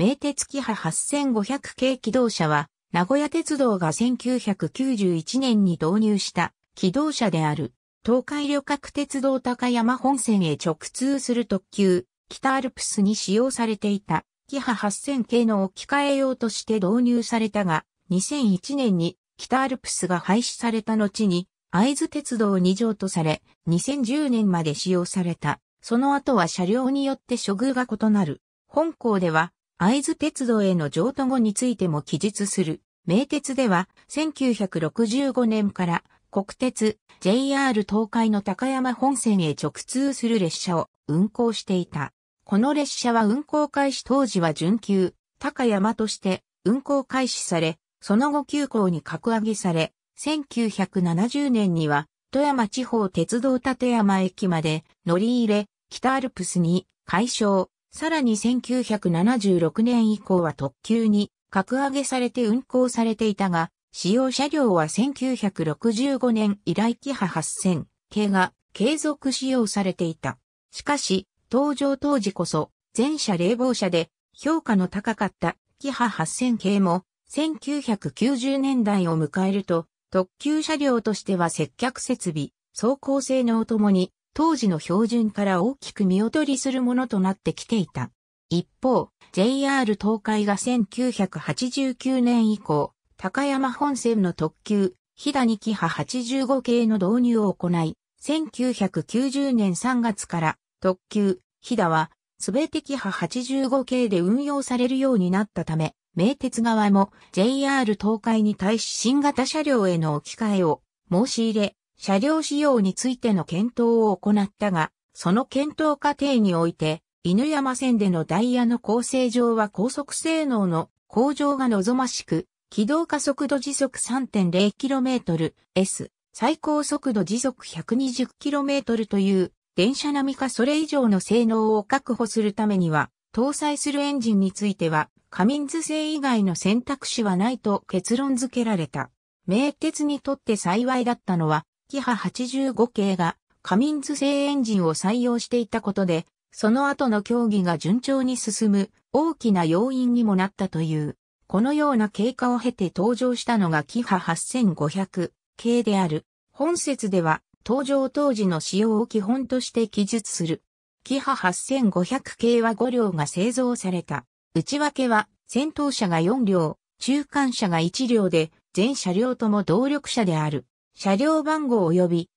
名鉄キハ8500系機動車は、名古屋鉄道が1991年に導入した機動車である、東海旅客鉄道高山本線へ直通する特急、北アルプスに使用されていた、キハ8000系の置き換え用として導入されたが、2001年に北アルプスが廃止された後に、会津鉄道2条とされ、2010年まで使用された。その後は車両によって処遇が異なる。本校では、会津鉄道への譲渡後についても記述する。名鉄では、1965年から国鉄 JR 東海の高山本線へ直通する列車を運行していた。この列車は運行開始当時は準急高山として運行開始され、その後急行に格上げされ、1970年には富山地方鉄道立山駅まで乗り入れ、北アルプスに解消、さらに1976年以降は特急に格上げされて運行されていたが、使用車両は1965年以来キハ8000系が継続使用されていた。しかし、登場当時こそ、全車冷房車で評価の高かったキハ8000系も、1990年代を迎えると、特急車両としては接客設備、走行性能ともに当時の標準から大きく見劣りするものとなってきていた。一方、JR 東海が1989年以降、高山本線の特急、飛騨にキハ85系の導入を行い、1990年3月から特急、飛騨は、すべてキハ85系で運用されるようになったため、名鉄側も JR 東海に対し新型車両への置き換えを申し入れ、車両使用についての検討を行ったが、その検討過程において、犬山線でのダイヤの構成上は高速性能の向上が望ましく、軌道加速度時速 3.0km/s、最高速度時速 120km という電車並みかそれ以上の性能を確保するためには、搭載するエンジンについては、カミンズ製以外の選択肢はないと結論付けられた。名鉄にとって幸いだったのは、キハ85系がカミンズ製エンジンを採用していたことで、その後の競技が順調に進む大きな要因にもなったという。このような経過を経て登場したのがキハ8500系である。本説では登場当時の使用を基本として記述する。キハ8500系は5両が製造された。内訳は先頭車が4両、中間車が1両で、全車両とも動力車である。車両番号及び、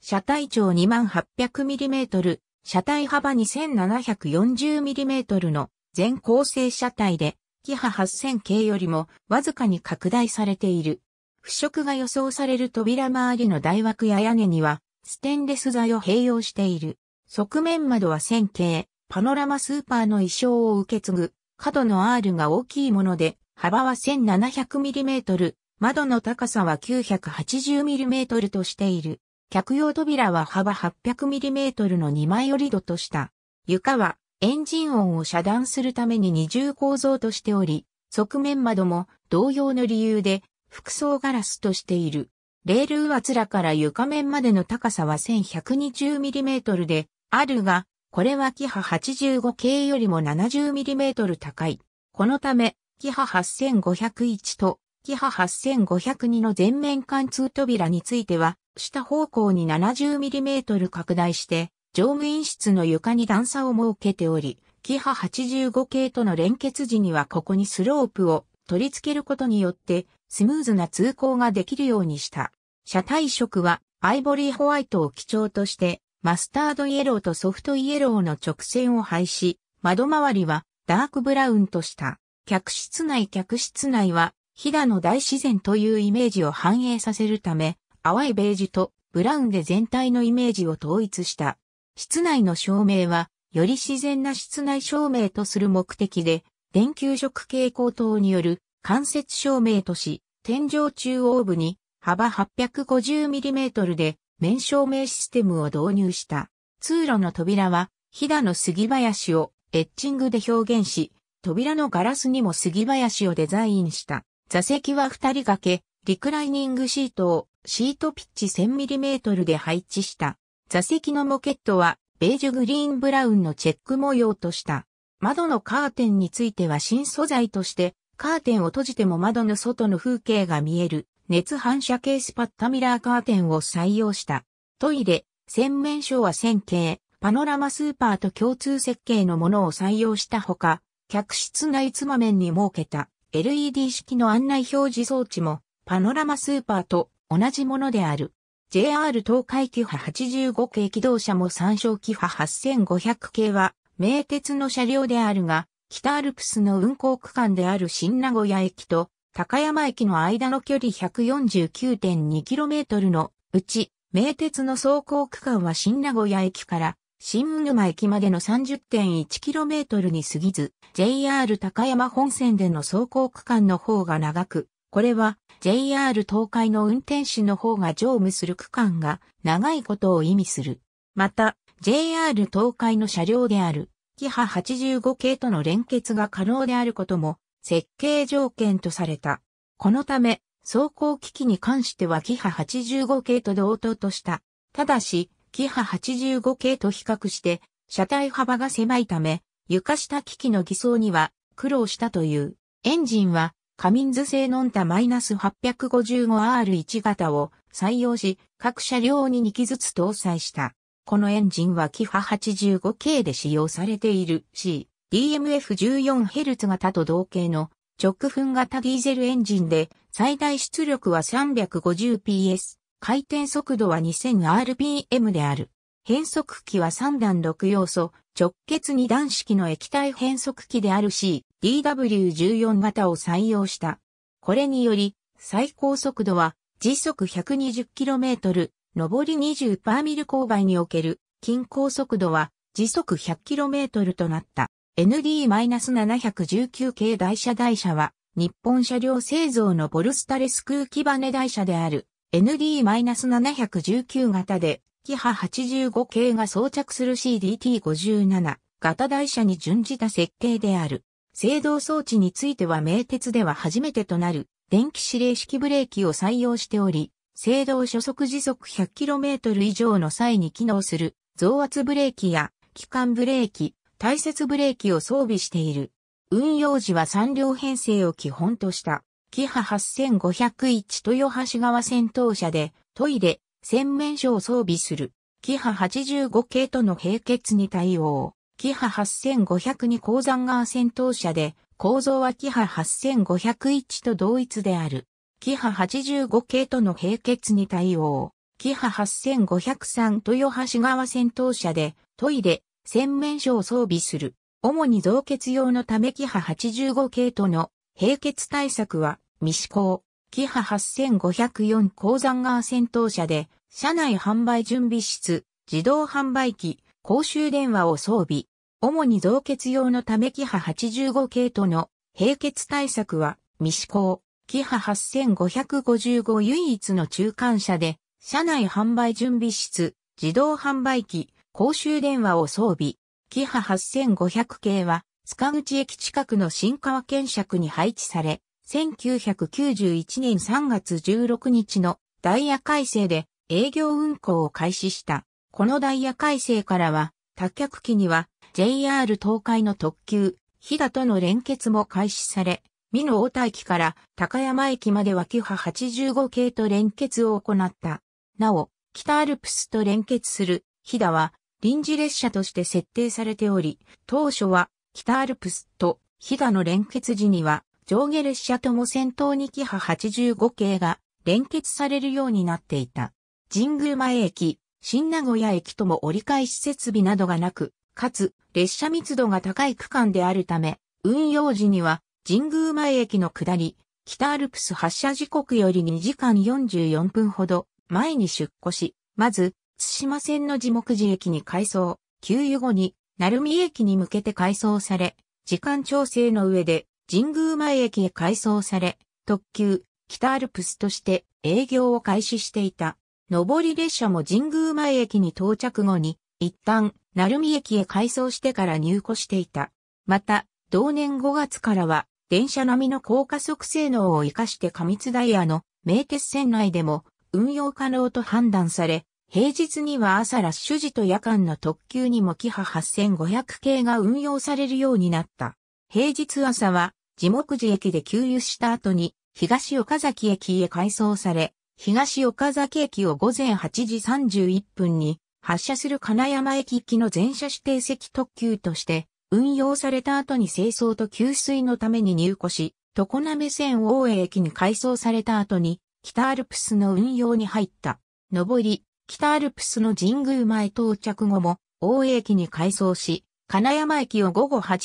車体長 2800mm、車体幅 2740mm の全構成車体で、キハ8000系よりもわずかに拡大されている。腐食が予想される扉周りの台枠や屋根には、ステンレス材を併用している。側面窓は1000系、パノラマスーパーの衣装を受け継ぐ、角の R が大きいもので、幅は 1700mm、窓の高さは 980mm としている。客用扉は幅 800mm の2枚折り戸とした。床はエンジン音を遮断するために二重構造としており、側面窓も同様の理由で複層ガラスとしている。レール上面から床面までの高さは 1120mm であるが、これはキハ85系よりも 70mm 高い。このため、キハ8501とキハ8502の全面貫通扉については、下方向に 70mm 拡大して、乗務員室の床に段差を設けており、キハ85系との連結時にはここにスロープを取り付けることによって、スムーズな通行ができるようにした。車体色は、アイボリーホワイトを基調として、マスタードイエローとソフトイエローの直線を配し、窓周りはダークブラウンとした。客室内客室内は飛騨の大自然というイメージを反映させるため、淡いベージュとブラウンで全体のイメージを統一した。室内の照明は、より自然な室内照明とする目的で、電球色蛍光灯による間接照明とし、天井中央部に幅 850mm で面照明システムを導入した。通路の扉は、飛騨の杉林をエッチングで表現し、扉のガラスにも杉林をデザインした。座席は二人掛け、リクライニングシートをシートピッチ 1000mm で配置した。座席のモケットはベージュグリーンブラウンのチェック模様とした。窓のカーテンについては新素材として、カーテンを閉じても窓の外の風景が見える熱反射ケースパッタミラーカーテンを採用した。トイレ、洗面所は線形、パノラマスーパーと共通設計のものを採用したほか、客室内つま面に設けた LED 式の案内表示装置もパノラマスーパーと同じものである。JR 東海キハ85系機動車も参照キハ8500系は名鉄の車両であるが、北アルプスの運行区間である新名古屋駅と高山駅の間の距離 149.2km のうち、名鉄の走行区間は新名古屋駅から新沼駅までの 30.1km に過ぎず、JR 高山本線での走行区間の方が長く、これは JR 東海の運転士の方が乗務する区間が長いことを意味する。また、JR 東海の車両である、キハ85系との連結が可能であることも、設計条件とされた。このため、走行機器に関してはキハ85系と同等とした。ただし、キハ85系と比較して、車体幅が狭いため、床下機器の偽装には苦労したという。エンジンは、カミンズ製ノンタ -855R1 型を採用し、各車両に2機ずつ搭載した。このエンジンはキハ 85K で使用されている C、DMF14Hz 型と同型の直噴型ディーゼルエンジンで最大出力は 350PS。回転速度は 2000rpm である。変速機は3段6要素、直結2段式の液体変速機である C、DW14 型を採用した。これにより、最高速度は時速 120km、上り20パーミル勾配における均衡速度は時速 100km となった。ND-719 系台車台車は日本車両製造のボルスタレス空気バネ台車である。ND-719 型で、キハ85系が装着する CDT57 型台車に準じた設計である。制動装置については名鉄では初めてとなる電気指令式ブレーキを採用しており、制動初速時速 100km 以上の際に機能する増圧ブレーキや機関ブレーキ、大切ブレーキを装備している。運用時は3両編成を基本としたキハ8501豊橋川戦闘車でトイレ、洗面所を装備する。キハ85系との並結に対応。キハ8502鉱山川戦闘車で構造はキハ8501と同一である。キハ85系との並結に対応。キハ8503豊橋川戦闘車でトイレ、洗面所を装備する。主に増血用のためキハ85系との並結対策は未施行、キハ8504鉱山側戦闘車で、車内販売準備室、自動販売機、公衆電話を装備。主に増血用のためキハ85系との並血対策は未施行。キハ8555唯一の中間車で、車内販売準備室、自動販売機、公衆電話を装備。キハ8500系は、塚口駅近くの新川県尺に配置され、1991年3月16日のダイヤ改正で営業運行を開始した。このダイヤ改正からは、多脚機には JR 東海の特急、日田との連結も開始され、美濃大田駅から高山駅まではキハ85系と連結を行った。なお、北アルプスと連結する日田は臨時列車として設定されており、当初は北アルプスと日田の連結時には上下列車とも先頭にキハ85系が連結されるようになっていた。神宮前駅、新名古屋駅とも折り返し設備などがなく、かつ列車密度が高い区間であるため、運用時には神宮前駅の下り、北アルプス発車時刻より2時間44分ほど前に出庫し、まず、津島線の地目寺駅に改装、給油後に、鳴海駅に向けて改装され、時間調整の上で、神宮前駅へ改装され、特急、北アルプスとして営業を開始していた。上り列車も神宮前駅に到着後に、一旦、鳴海駅へ改装してから入庫していた。また、同年5月からは、電車並みの高加速性能を活かして過密ダイヤの名鉄線内でも運用可能と判断され、平日には朝ラッシュ時と夜間の特急にもキハ8500系が運用されるようになった。平日朝は、地木寺駅で給油した後に、東岡崎駅へ改装され、東岡崎駅を午前8時31分に、発車する金山駅行きの全車指定席特急として、運用された後に清掃と給水のために入庫し、常滑線大江駅に改装された後に、北アルプスの運用に入った。上り、北アルプスの神宮前到着後も、大江駅に改装し、金山駅を午後8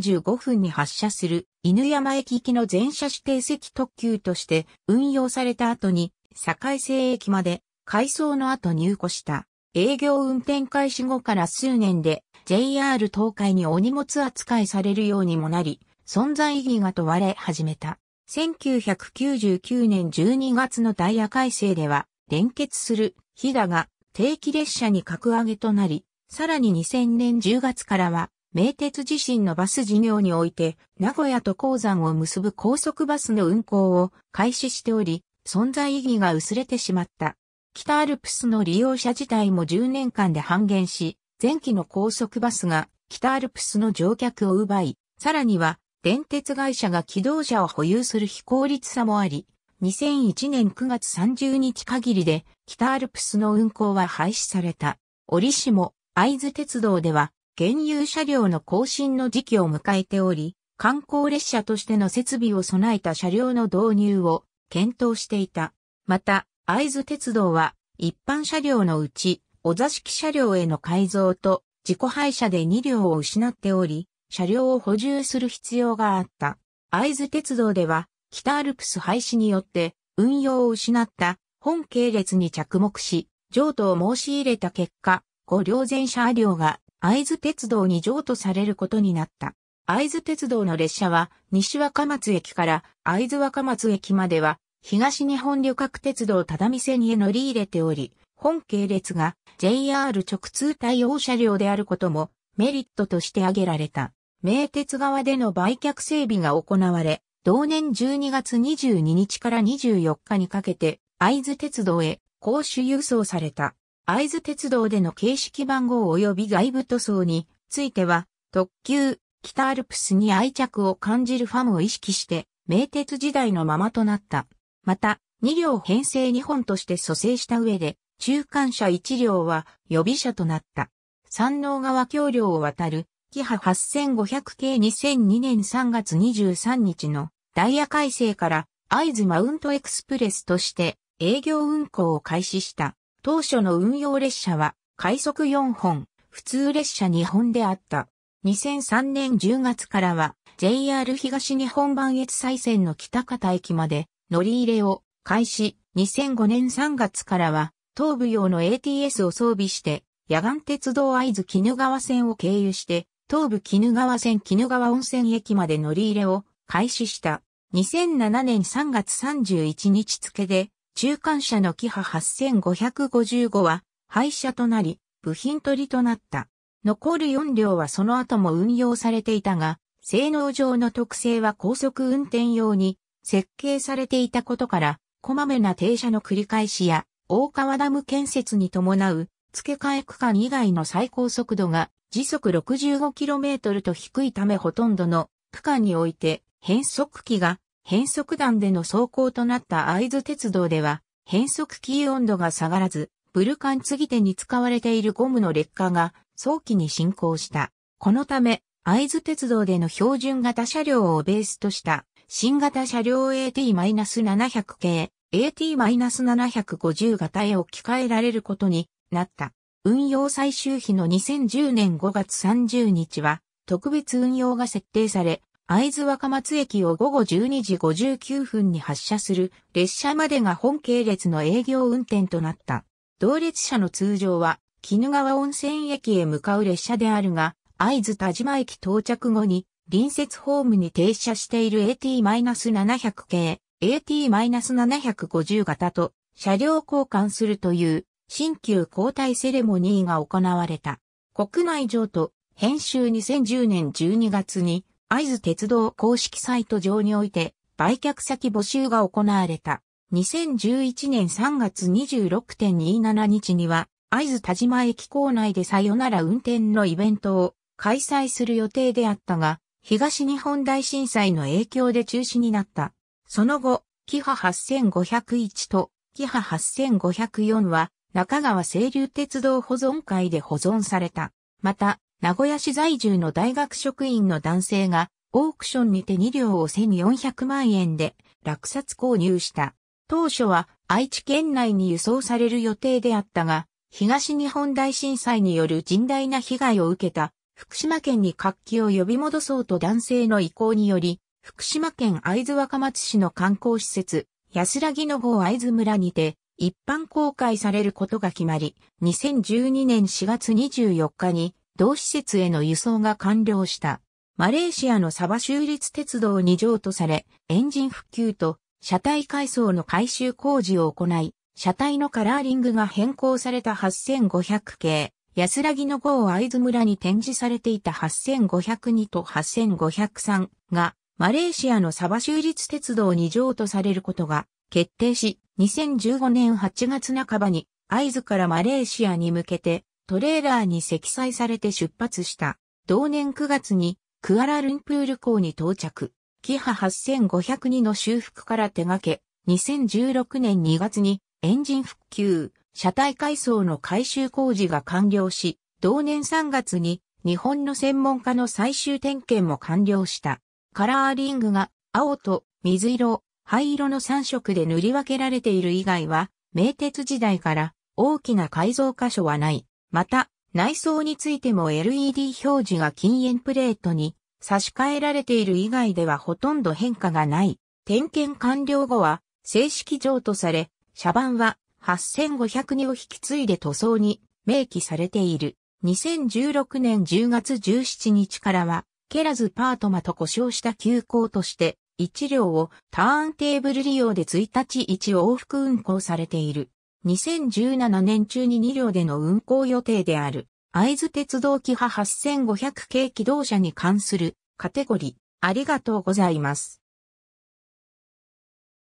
時35分に発車する犬山駅行きの全車指定席特急として運用された後に堺西駅まで改装の後入庫した。営業運転開始後から数年で JR 東海にお荷物扱いされるようにもなり、存在意義が問われ始めた。1999年12月のダイヤ改正では連結する飛騨が定期列車に格上げとなり、さらに2000年10月からは、名鉄自身のバス事業において、名古屋と鉱山を結ぶ高速バスの運行を開始しており、存在意義が薄れてしまった。北アルプスの利用者自体も10年間で半減し、前期の高速バスが北アルプスの乗客を奪い、さらには電鉄会社が機動車を保有する非効率さもあり、2001年9月30日限りで北アルプスの運行は廃止された。折しも会津鉄道では、現有車両の更新の時期を迎えており、観光列車としての設備を備えた車両の導入を検討していた。また、会津鉄道は一般車両のうち、お座敷車両への改造と自己廃車で2両を失っており、車両を補充する必要があった。会津鉄道では、北アルプス廃止によって運用を失った本系列に着目し、譲渡を申し入れた結果、五両前車両が会津鉄道に譲渡されることになった。会津鉄道の列車は西若松駅から会津若松駅までは東日本旅客鉄道只見線へ乗り入れており、本系列が JR 直通対応車両であることもメリットとして挙げられた。名鉄側での売却整備が行われ、同年12月22日から24日にかけて会津鉄道へ公衆輸送された。会津鉄道での形式番号及び外部塗装については、特急、北アルプスに愛着を感じるファムを意識して、名鉄時代のままとなった。また、2両編成2本として蘇生した上で、中間車1両は予備車となった。山王川橋梁を渡る、キハ8500系2002年3月23日のダイヤ改正から、会津マウントエクスプレスとして営業運行を開始した。当初の運用列車は快速4本、普通列車2本であった。2003年10月からは JR 東日本版越西線の北方駅まで乗り入れを開始。2005年3月からは東部用の ATS を装備して野岸鉄道合図絹川線を経由して東部絹川線絹川温泉駅まで乗り入れを開始した。2007年3月31日付で中間車のキハ8555は廃車となり、部品取りとなった。残る4両はその後も運用されていたが、性能上の特性は高速運転用に設計されていたことから、こまめな停車の繰り返しや、大川ダム建設に伴う付け替え区間以外の最高速度が時速 65km と低いためほとんどの区間において変速機が変速弾での走行となった会津鉄道では、変速キー温度が下がらず、ブルカン継ぎ手に使われているゴムの劣化が早期に進行した。このため、会津鉄道での標準型車両をベースとした新型車両 AT-700 系、AT-750 型へ置き換えられることになった。運用最終日の2010年5月30日は特別運用が設定され、会津若松駅を午後12時59分に発車する列車までが本系列の営業運転となった。同列車の通常は、鬼怒川温泉駅へ向かう列車であるが、会津田島駅到着後に、隣接ホームに停車している AT-700 系、AT-750 型と車両交換するという新旧交代セレモニーが行われた。国内上と編集2010年12月に合津鉄道公式サイト上において、売却先募集が行われた。2011年3月26.27日には、合津田島駅構内でさよなら運転のイベントを開催する予定であったが、東日本大震災の影響で中止になった。その後、キハ8501とキハ8504は中川清流鉄道保存会で保存された。また、名古屋市在住の大学職員の男性が、オークションにて2両を1400万円で落札購入した。当初は愛知県内に輸送される予定であったが、東日本大震災による甚大な被害を受けた福島県に活気を呼び戻そうと男性の意向により、福島県会津若松市の観光施設、安らぎの号会津村にて、一般公開されることが決まり、2012年4月24日に同施設への輸送が完了した。マレーシアのサバ州立鉄道に譲渡され、エンジン復旧と車体改装の改修工事を行い、車体のカラーリングが変更された8500系、安らぎの号合図村に展示されていた8502と8503が、マレーシアのサバ州立鉄道に譲渡されることが決定し、2015年8月半ばに、合図からマレーシアに向けて、トレーラーに積載されて出発した。同年9月にクアラルンプール港に到着。キハ8502の修復から手掛け、2016年2月にエンジン復旧、車体改装の改修工事が完了し、同年3月に日本の専門家の最終点検も完了した。カラーリングが青と水色、灰色の3色で塗り分けられている以外は、名鉄時代から大きな改造箇所はない。また、内装についても LED 表示が禁煙プレートに差し替えられている以外ではほとんど変化がない。点検完了後は正式譲渡され、車番は8500にを引き継いで塗装に明記されている。2016年10月17日からは、ケラズパートマと故障した急行として、1両をターンテーブル利用で1日1往復運行されている。2017年中に2両での運行予定である、会津鉄道機派8500系機動車に関するカテゴリー、ありがとうございます。